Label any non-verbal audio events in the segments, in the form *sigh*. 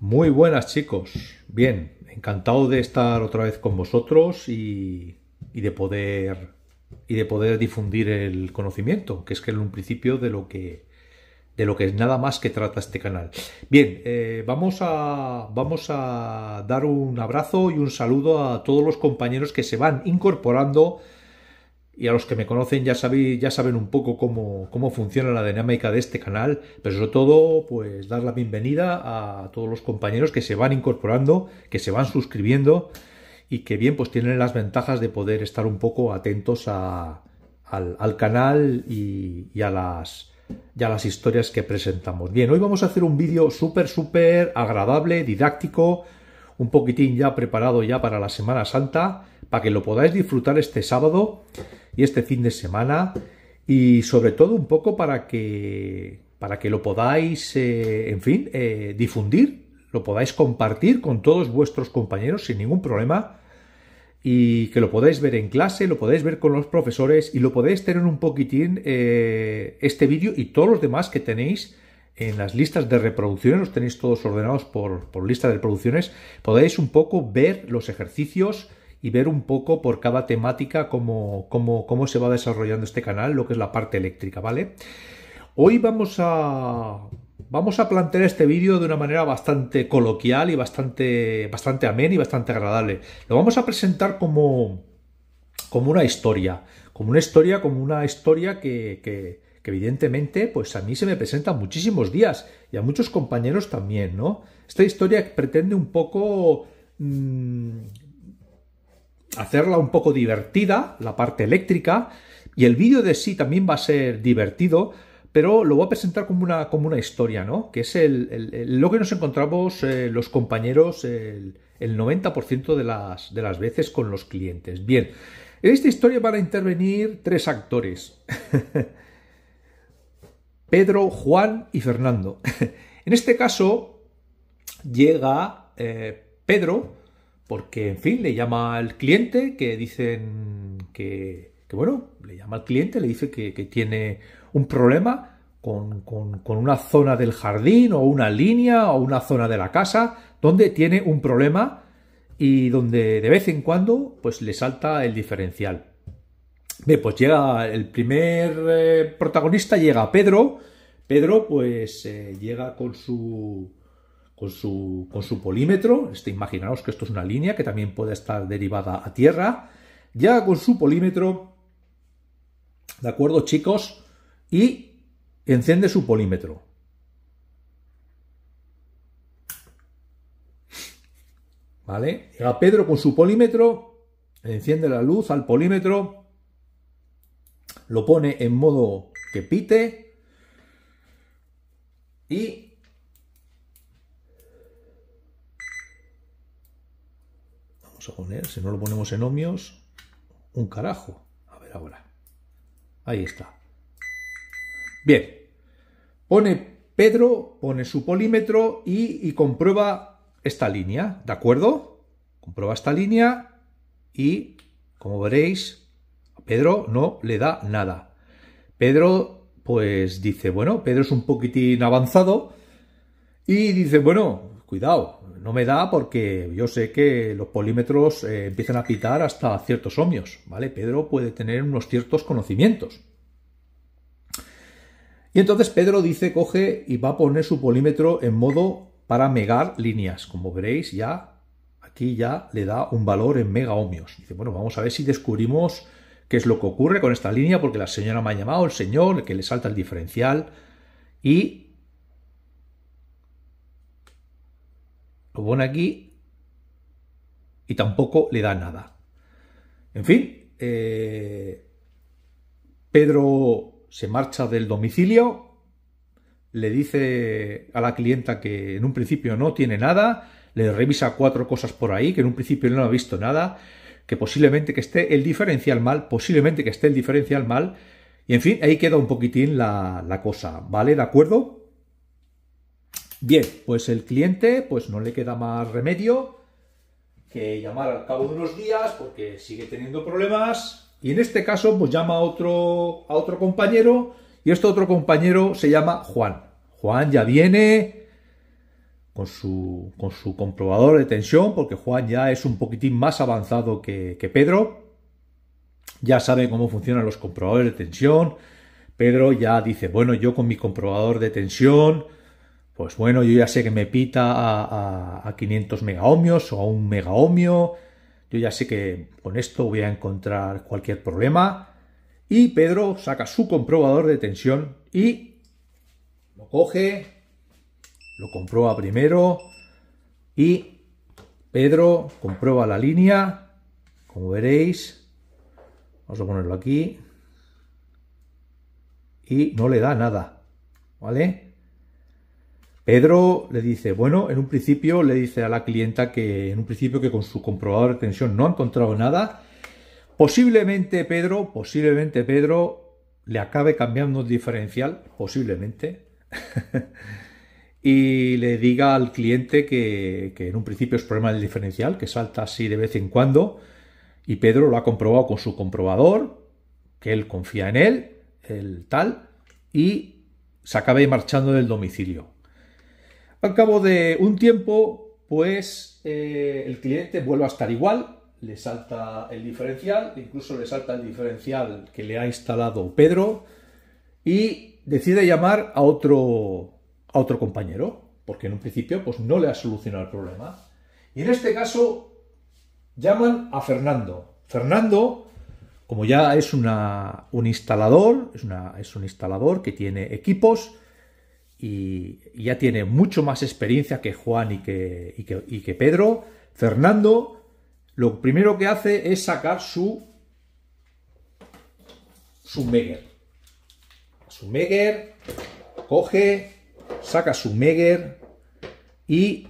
Muy buenas chicos, bien, encantado de estar otra vez con vosotros y, y, de poder y de poder difundir el conocimiento, que es que en un principio de lo que de lo que es nada más que trata este canal. Bien, eh, vamos a vamos a dar un abrazo y un saludo a todos los compañeros que se van incorporando y a los que me conocen ya, sabéis, ya saben un poco cómo, funciona la dinámica de este canal, pero sobre todo pues dar la bienvenida a todos los compañeros que se van incorporando, que se van suscribiendo y que bien pues tienen las ventajas de poder estar un poco atentos a, al, canal y, a las, ya las, historias que presentamos. Bien, hoy vamos a hacer un vídeo súper, súper agradable, didáctico, un poquitín ya preparado ya para la Semana Santa para que lo podáis disfrutar este sábado y este fin de semana y sobre todo un poco para que para que lo podáis, eh, en fin, eh, difundir, lo podáis compartir con todos vuestros compañeros sin ningún problema y que lo podáis ver en clase, lo podáis ver con los profesores y lo podéis tener un poquitín eh, este vídeo y todos los demás que tenéis en las listas de reproducciones, los tenéis todos ordenados por, por lista de reproducciones, podáis un poco ver los ejercicios, y ver un poco por cada temática cómo, cómo se va desarrollando este canal, lo que es la parte eléctrica, ¿vale? Hoy vamos a vamos a plantear este vídeo de una manera bastante coloquial y bastante, bastante amén y bastante agradable. Lo vamos a presentar como, como una historia, como una historia, como una historia que, que, evidentemente pues a mí se me presenta muchísimos días y a muchos compañeros también, ¿no? Esta historia pretende un poco mm, hacerla un poco divertida, la parte eléctrica, y el vídeo de sí también va a ser divertido, pero lo voy a presentar como una, como una historia, ¿no? Que es el, lo que nos encontramos eh, los compañeros el, 90% de las, de las veces con los clientes. Bien, en esta historia van a intervenir tres actores. *laughs* Pedro, Juan y Fernando. *laughs* en este caso llega eh, Pedro, porque, en fin, le llama al cliente que dicen que, bueno, le llama al cliente, le dice que, tiene un problema con, una zona del jardín o una línea o una zona de la casa donde tiene un problema y donde de vez en cuando pues le salta el diferencial. Bien, pues llega el primer eh, protagonista, llega Pedro. Pedro pues eh, llega con su con su, con su polímetro, este, imaginaos que esto es una línea que también puede estar derivada a tierra, llega con su polímetro, ¿de acuerdo chicos? Y enciende su polímetro. ¿Vale? Llega Pedro con su polímetro, enciende la luz al polímetro, lo pone en modo que pite y poner, si no lo ponemos en ohmios, un carajo. A ver ahora. Ahí está. Bien. Pone Pedro, pone su polímetro y, comprueba esta línea, ¿de acuerdo? Comprueba esta línea y, como veréis, Pedro no le da nada. Pedro, pues dice, bueno, Pedro es un poquitín avanzado y dice, bueno, cuidado, no me da porque yo sé que los polímetros eh, empiezan a pitar hasta ciertos ohmios, ¿vale? Pedro puede tener unos ciertos conocimientos. Y entonces Pedro dice, coge y va a poner su polímetro en modo para megar líneas. Como veréis, ya aquí ya le da un valor en mega ohmios. Dice, bueno, vamos a ver si descubrimos qué es lo que ocurre con esta línea, porque la señora me ha llamado, el señor, que le salta el diferencial, y pone aquí y tampoco le da nada. En fin, eh, Pedro se marcha del domicilio, le dice a la clienta que en un principio no tiene nada, le revisa cuatro cosas por ahí, que en un principio no ha visto nada, que posiblemente que esté el diferencial mal, posiblemente que esté el diferencial mal, y en fin, ahí queda un poquitín la cosa, ¿vale? ¿De acuerdo? Bien, pues el cliente pues no le queda más remedio que llamar al cabo de unos días porque sigue teniendo problemas y en este caso pues llama a otro, a otro compañero y este otro compañero se llama Juan. Juan ya viene con su, con su comprobador de tensión porque Juan ya es un poquitín más avanzado que, que Pedro. Ya sabe cómo funcionan los comprobadores de tensión. Pedro ya dice, bueno, yo con mi comprobador de tensión pues bueno, yo ya sé que me pita a, 500 megaohmios o a un megaohmio, yo ya sé que con esto voy a encontrar cualquier problema. Y Pedro saca su comprobador de tensión y lo coge, lo comprueba primero y Pedro comprueba la línea, como veréis, vamos a ponerlo aquí y no le da nada, ¿vale? Pedro le dice, bueno, en un principio le dice a la clienta que en un principio que con su comprobador de tensión no ha encontrado nada. Posiblemente Pedro, posiblemente Pedro le acabe cambiando el diferencial, posiblemente. *laughs* y le diga al cliente que, que en un principio es problema del diferencial, que salta así de vez en cuando. Y Pedro lo ha comprobado con su comprobador, que él confía en él, el tal, y se acabe marchando del domicilio. Al cabo de un tiempo, pues eh, el cliente vuelve a estar igual, le salta el diferencial, incluso le salta el diferencial que le ha instalado Pedro y decide llamar a otro, a otro compañero, porque en un principio pues, no le ha solucionado el problema. Y en este caso llaman a Fernando. Fernando, como ya es una, un instalador, es, una, es un instalador que tiene equipos, y ya tiene mucho más experiencia que Juan y que, Pedro. Fernando lo primero que hace es sacar su su Meger. Su Meger, coge, saca su Meger y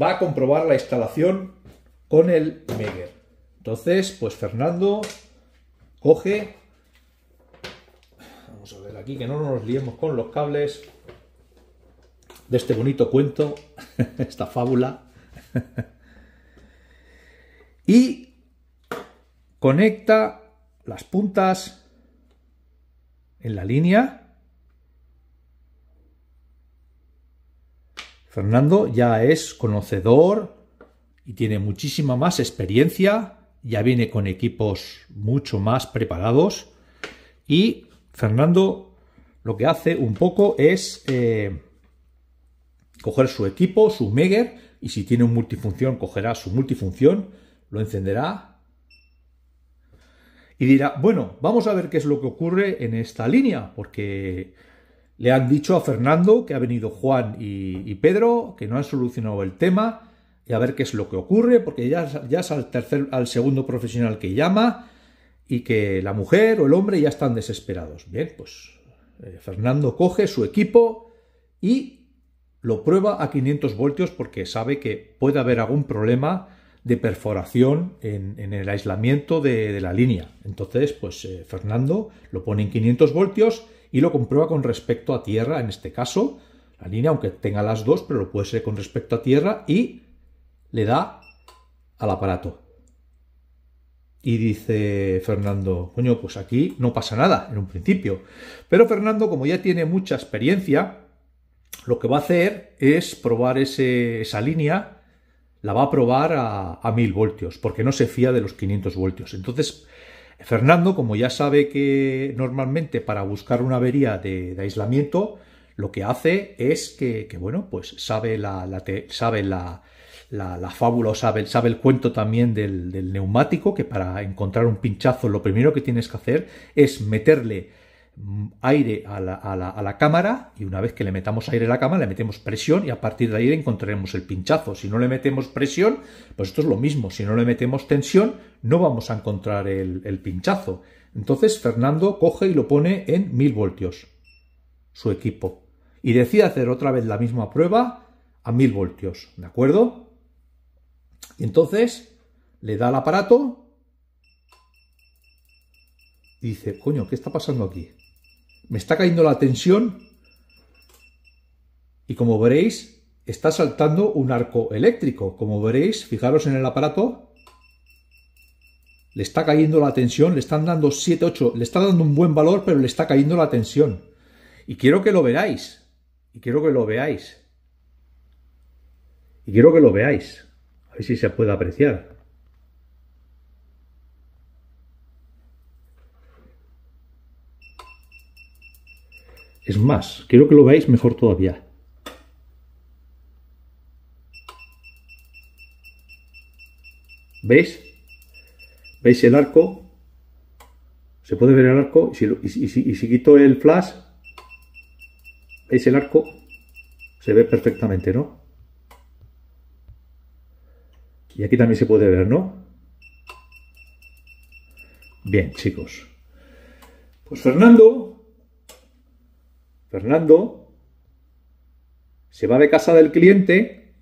va a comprobar la instalación con el Meger. Entonces, pues Fernando coge aquí que no nos liemos con los cables de este bonito cuento, *laughs* esta fábula. *laughs* y conecta las puntas en la línea. Fernando ya es conocedor y tiene muchísima más experiencia, ya viene con equipos mucho más preparados y Fernando lo que hace un poco es eh, coger su equipo, su Meger, y si tiene un multifunción, cogerá su multifunción, lo encenderá y dirá, bueno, vamos a ver qué es lo que ocurre en esta línea, porque le han dicho a Fernando que ha venido Juan y, Pedro, que no han solucionado el tema, y a ver qué es lo que ocurre, porque ya, ya es tercer, al segundo profesional que llama, y que la mujer o el hombre ya están desesperados. Bien, pues eh, Fernando coge su equipo y lo prueba a 500 voltios porque sabe que puede haber algún problema de perforación en, el aislamiento de, la línea. Entonces, pues eh, Fernando lo pone en 500 voltios y lo comprueba con respecto a tierra, en este caso, la línea, aunque tenga las dos, pero lo puede ser con respecto a tierra y le da al aparato. Y dice Fernando, coño, pues aquí no pasa nada en un principio. Pero Fernando, como ya tiene mucha experiencia, lo que va a hacer es probar esa línea, la va a probar a, mil 1000 voltios, porque no se fía de los 500 voltios. Entonces, Fernando, como ya sabe que normalmente para buscar una avería de, aislamiento, lo que hace es que, bueno, pues sabe sabe la, la, fábula o sabe, sabe, el cuento también del, neumático, que para encontrar un pinchazo lo primero que tienes que hacer es meterle mm, aire a la, cámara y una vez que le metamos aire a la cámara le metemos presión y a partir de ahí encontraremos el pinchazo. Si no le metemos presión, pues esto es lo mismo, si no le metemos tensión no vamos a encontrar el, el pinchazo. Entonces Fernando coge y lo pone en 1000 voltios, su equipo, y decide hacer otra vez la misma prueba a 1000 voltios, ¿de acuerdo? entonces le da al aparato y dice, coño, ¿qué está pasando aquí? Me está cayendo la tensión y como veréis, está saltando un arco eléctrico. Como veréis, fijaros en el aparato, le está cayendo la tensión, le están dando 7, 8, le está dando un buen valor, pero le está cayendo la tensión. Y quiero que lo veáis, y quiero que lo veáis. Y quiero que lo veáis ver si se puede apreciar. Es más, quiero que lo veáis mejor todavía. ¿Veis? ¿Veis el arco? Se puede ver el arco. si, y si, quito el flash, ¿veis el arco? Se ve perfectamente, ¿no? Y aquí también se puede ver, ¿no? Bien, chicos. Pues Fernando, Fernando, se va de casa del cliente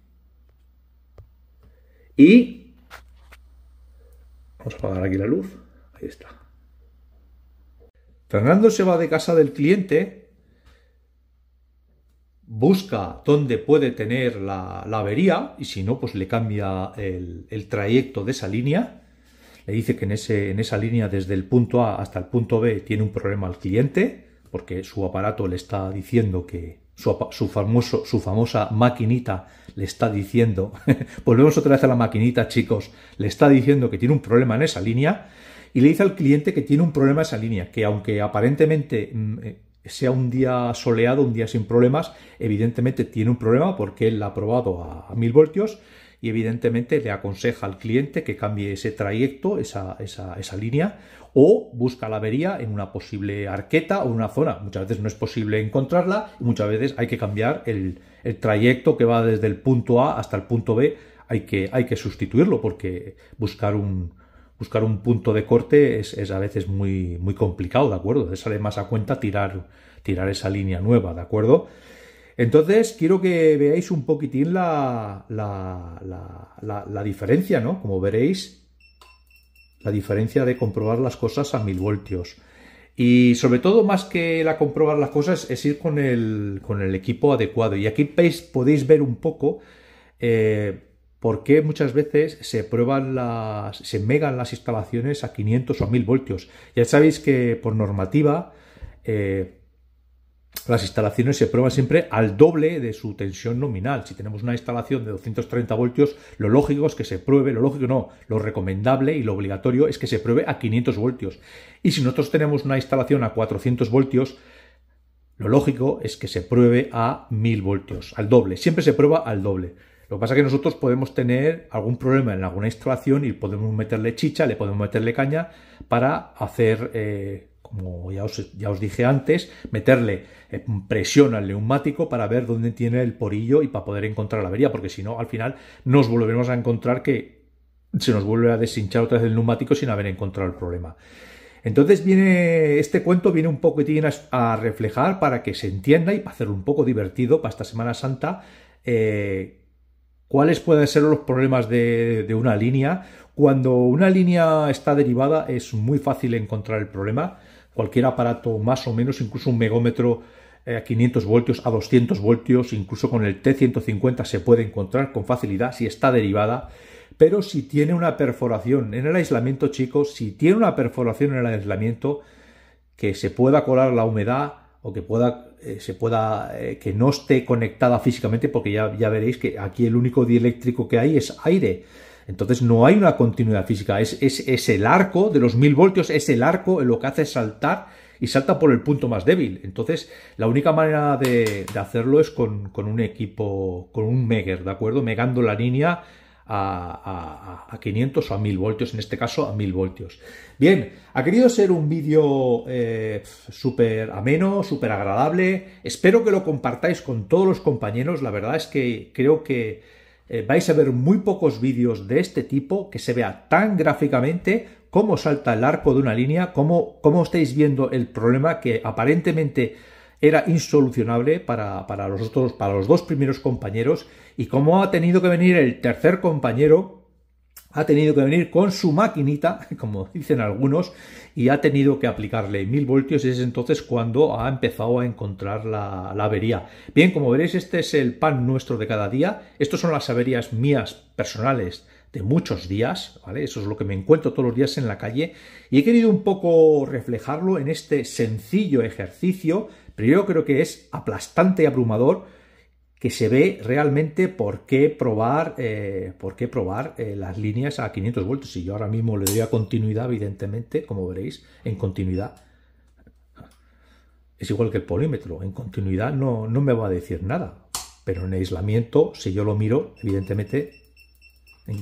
y... Vamos a apagar aquí la luz. Ahí está. Fernando se va de casa del cliente busca dónde puede tener la, avería y si no, pues le cambia el, trayecto de esa línea. Le dice que en, ese, en esa línea desde el punto A hasta el punto B tiene un problema al cliente porque su aparato le está diciendo que, su, su, famoso, su, famosa maquinita le está diciendo, *laughs* volvemos otra vez a la maquinita chicos, le está diciendo que tiene un problema en esa línea y le dice al cliente que tiene un problema en esa línea, que aunque aparentemente mm, eh, sea un día soleado, un día sin problemas, evidentemente tiene un problema porque él ha probado a, mil voltios y evidentemente le aconseja al cliente que cambie ese trayecto, esa, línea, o busca la avería en una posible arqueta o una zona. Muchas veces no es posible encontrarla y muchas veces hay que cambiar el, trayecto que va desde el punto A hasta el punto B, hay hay que sustituirlo porque buscar un, buscar un punto de corte es, a veces muy, muy complicado, ¿de acuerdo? Te sale más a cuenta tirar, tirar esa línea nueva, ¿de acuerdo? Entonces, quiero que veáis un poquitín la, la, la, diferencia, ¿no? Como veréis, la diferencia de comprobar las cosas a mil voltios. Y sobre todo, más que la comprobar las cosas, es ir con el, con el equipo adecuado. Y aquí veis, podéis ver un poco eh, ¿Por qué muchas veces se prueban las, se megan las instalaciones a 500 o a 1000 voltios? Ya sabéis que por normativa eh, las instalaciones se prueban siempre al doble de su tensión nominal. Si tenemos una instalación de 230 voltios, lo lógico es que se pruebe, lo lógico no, lo recomendable y lo obligatorio es que se pruebe a 500 voltios. Y si nosotros tenemos una instalación a 400 voltios, lo lógico es que se pruebe a 1000 voltios, al doble. Siempre se prueba al doble. Lo que pasa es que nosotros podemos tener algún problema en alguna instalación y podemos meterle chicha, le podemos meterle caña para hacer, eh, como ya os, ya os, dije antes, meterle eh, presión al neumático para ver dónde tiene el porillo y para poder encontrar la avería, porque si no, al final nos volvemos a encontrar que se nos vuelve a deshinchar otra vez el neumático sin haber encontrado el problema. Entonces viene este cuento viene un poquitín a, reflejar para que se entienda y para hacerlo un poco divertido para esta Semana Santa eh, cuáles pueden ser los problemas de, una línea. Cuando una línea está derivada es muy fácil encontrar el problema. Cualquier aparato más o menos, incluso un megómetro a eh, 500 voltios, a 200 voltios, incluso con el T150 se puede encontrar con facilidad si está derivada. Pero si tiene una perforación en el aislamiento, chicos, si tiene una perforación en el aislamiento, que se pueda colar la humedad o que pueda eh, se pueda eh, que no esté conectada físicamente porque ya, ya, veréis que aquí el único dieléctrico que hay es aire entonces no hay una continuidad física es, es, es el arco de los mil voltios es el arco lo que hace es saltar y salta por el punto más débil entonces la única manera de, de hacerlo es con, con, un equipo con un Meger de acuerdo megando la línea a, a, 500 o a 1000 voltios, en este caso a 1000 voltios. Bien, ha querido ser un vídeo eh, súper ameno, súper agradable. Espero que lo compartáis con todos los compañeros. La verdad es que creo que eh, vais a ver muy pocos vídeos de este tipo que se vea tan gráficamente cómo salta el arco de una línea, cómo, cómo estáis viendo el problema que aparentemente era insolucionable para, para, los dos primeros compañeros y como ha tenido que venir el tercer compañero, ha tenido que venir con su maquinita, *laughs* como dicen algunos, y ha tenido que aplicarle mil voltios y es entonces cuando ha empezado a encontrar la, la, avería. Bien, como veréis, este es el pan nuestro de cada día. Estos son las averías mías personales de muchos días, ¿vale? Eso es lo que me encuentro todos los días en la calle y he querido un poco reflejarlo en este sencillo ejercicio, pero yo creo que es aplastante y abrumador que se ve realmente por qué probar, eh, por qué probar eh, las líneas a 500 voltios. Si yo ahora mismo le doy a continuidad, evidentemente, como veréis, en continuidad es igual que el polímetro. En continuidad no, no me va a decir nada, pero en aislamiento, si yo lo miro, evidentemente ¿eh?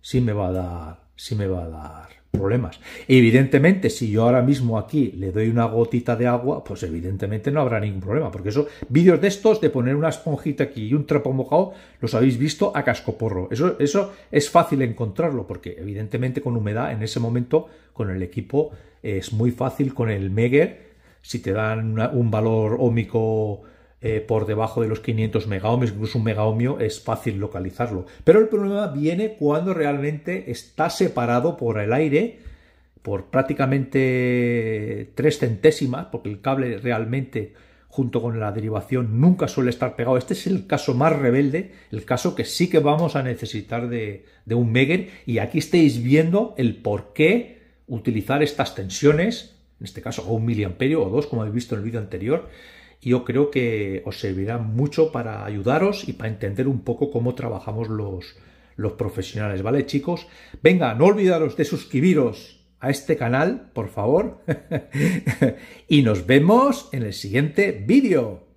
sí me va a dar, me va a dar problemas. Evidentemente, si yo ahora mismo aquí le doy una gotita de agua, pues evidentemente no habrá ningún problema, porque eso, vídeos de estos de poner una esponjita aquí y un trapo mojado, los habéis visto a cascoporro. Eso, eso es fácil encontrarlo, porque evidentemente con humedad en ese momento, con el equipo, es muy fácil con el Meger, si te dan un valor ómico eh, por debajo de los 500 megaohmios, incluso un megaohmio es fácil localizarlo. Pero el problema viene cuando realmente está separado por el aire por prácticamente tres centésimas, porque el cable realmente junto con la derivación nunca suele estar pegado. Este es el caso más rebelde, el caso que sí que vamos a necesitar de, un Megger y aquí estáis viendo el por qué utilizar estas tensiones, en este caso a un miliamperio o dos, como habéis visto en el vídeo anterior, yo creo que os servirá mucho para ayudaros y para entender un poco cómo trabajamos los, los profesionales, ¿vale chicos? Venga, no olvidaros de suscribiros a este canal, por favor, *laughs* y nos vemos en el siguiente vídeo.